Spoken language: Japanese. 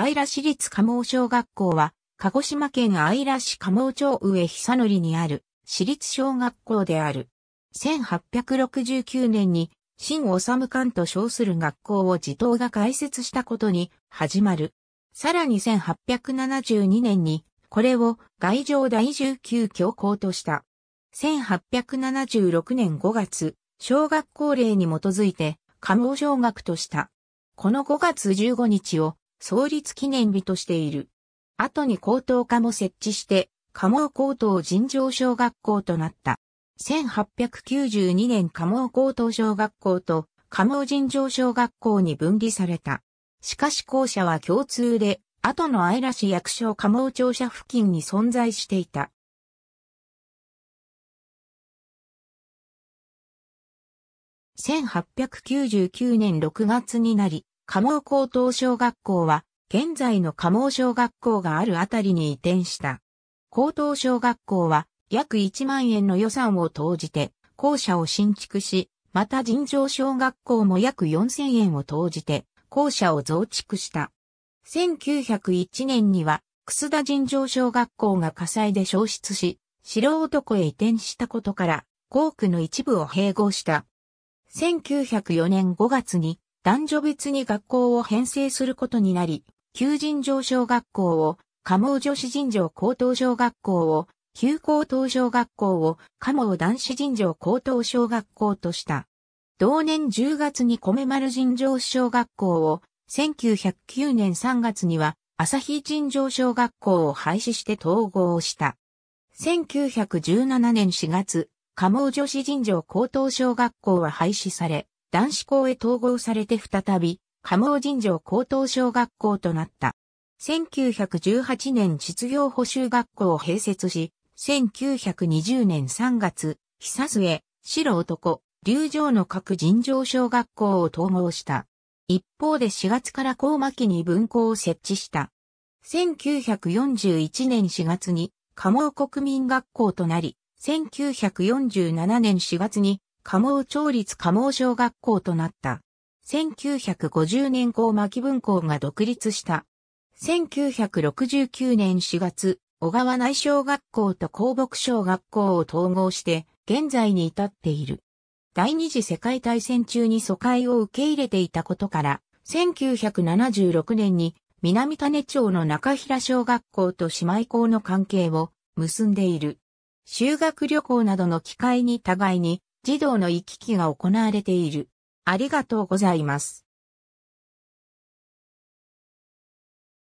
姶良市立加茂小学校は、鹿児島県姶良市加茂町上久則にある私立小学校である。1869年に、新治館と称する学校を児童が開設したことに始まる。さらに1872年に、これを外城第19教校とした。1876年5月、小学校令に基づいて、加茂小学とした。この5月15日を創立記念日としている。後に高等科も設置して、加茂高等尋常小学校となった。1892年加茂高等小学校と加茂尋常小学校に分離された。しかし校舎は共通で、後の愛らし役所加茂庁舎付近に存在していた。1899年6月になり、加毛高等小学校は、現在の加毛小学校があるあたりに移転した。高等小学校は、約1万円の予算を投じて、校舎を新築し、また尋常小学校も約4000円を投じて、校舎を増築した。1901年には、楠田尋常小学校が火災で消失し、白男へ移転したことから、校区の一部を併合した。1904年5月に、男女別に学校を編成することになり、旧尋常小学校を、加茂女子尋常高等小学校を、旧高等小学校を、加茂男子尋常高等小学校とした。同年10月に米丸尋常小学校を、1909年3月には、朝日尋常小学校を廃止して統合した。1917年4月、加茂女子尋常高等小学校は廃止され、男子校へ統合されて再び、加茂尋常高等小学校となった。1918年実業補修学校を併設し、1920年3月、久末、白男、竜城の各尋常小学校を統合した。一方で4月から高巻に分校を設置した。1941年4月に、加茂国民学校となり、1947年4月に加茂町立加茂小学校となった。1950年後牧文校が独立した。1969年4月、小川内小学校と高牧小学校を統合して、現在に至っている。第二次世界大戦中に疎開を受け入れていたことから、1976年に南種町の中平小学校と姉妹校の関係を結んでいる。修学旅行などの機会に互いに児童の行き来が行われている。ありがとうございます。